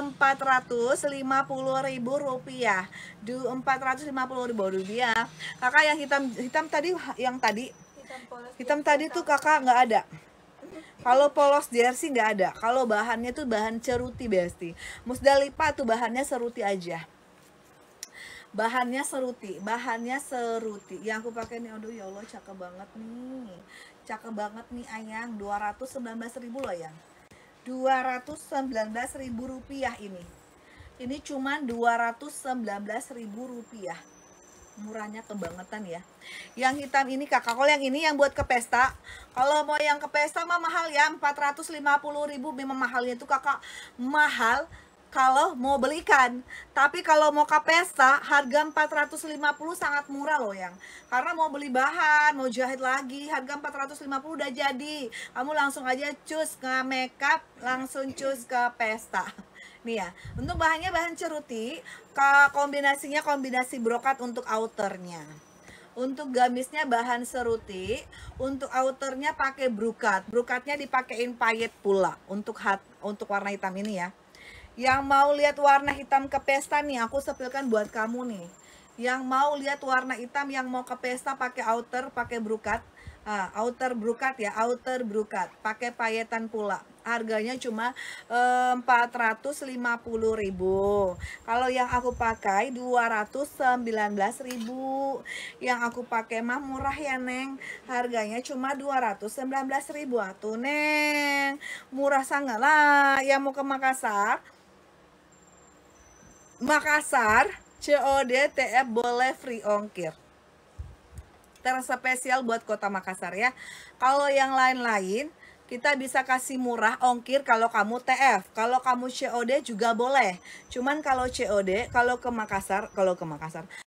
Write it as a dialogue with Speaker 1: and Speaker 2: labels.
Speaker 1: Rp450.000 du ribu rupiah kakak yang hitam hitam tadi yang tadi hitam, polos hitam tadi tuh kakak nggak ada kalau polos jersey nggak ada kalau bahannya tuh bahan ceruti besti Musdalipa tuh bahannya seruti aja bahannya seruti bahannya seruti yang aku pakai nih aduh ya Allah cakep banget nih cakep banget nih ayang 219 ribu loh ya. 219.000 rupiah ini ini cuma 219.000 rupiah murahnya kebangetan ya yang hitam ini kakak kalau yang ini yang buat ke pesta kalau mau yang ke pesta mah mahal ya 450.000 memang mahalnya itu kakak mahal kalau mau beli ikan. Tapi kalau mau kapesta, harga 450 sangat murah loh yang. Karena mau beli bahan, mau jahit lagi, harga 450 udah jadi. Kamu langsung aja cus ke makeup, langsung cus ke pesta. Nih ya, untuk bahannya bahan ceruti, ke kombinasinya kombinasi brokat untuk outernya. Untuk gamisnya bahan seruti, untuk outernya pakai brokat. Brokatnya dipakein payet pula untuk hat, untuk warna hitam ini ya. Yang mau lihat warna hitam ke pesta nih, aku sepilkan buat kamu nih. Yang mau lihat warna hitam, yang mau ke pesta pakai outer, pakai brukat. Ah, outer brukat ya, outer brukat. Pakai payetan pula. Harganya cuma eh, empat ratus ribu Kalau yang aku pakai 219.000. Yang aku pakai mah murah ya, Neng. Harganya cuma 219.000. Atuh, Neng. Murah sangat lah. Yang mau ke Makassar Makassar, COD TF e boleh free ongkir. Terspesial buat kota Makassar ya. Kalau yang lain-lain, kita bisa kasih murah ongkir kalau kamu TF. Kalau kamu COD juga boleh. Cuman kalau COD, kalau ke Makassar, kalau ke Makassar,